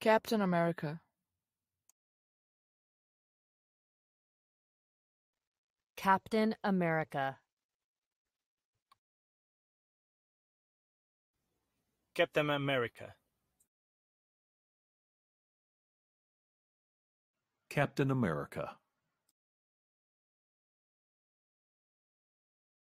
Captain America Captain America Captain America Captain America